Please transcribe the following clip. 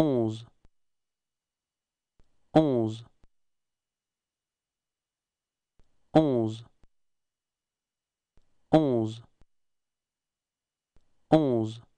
11 11 11 11 11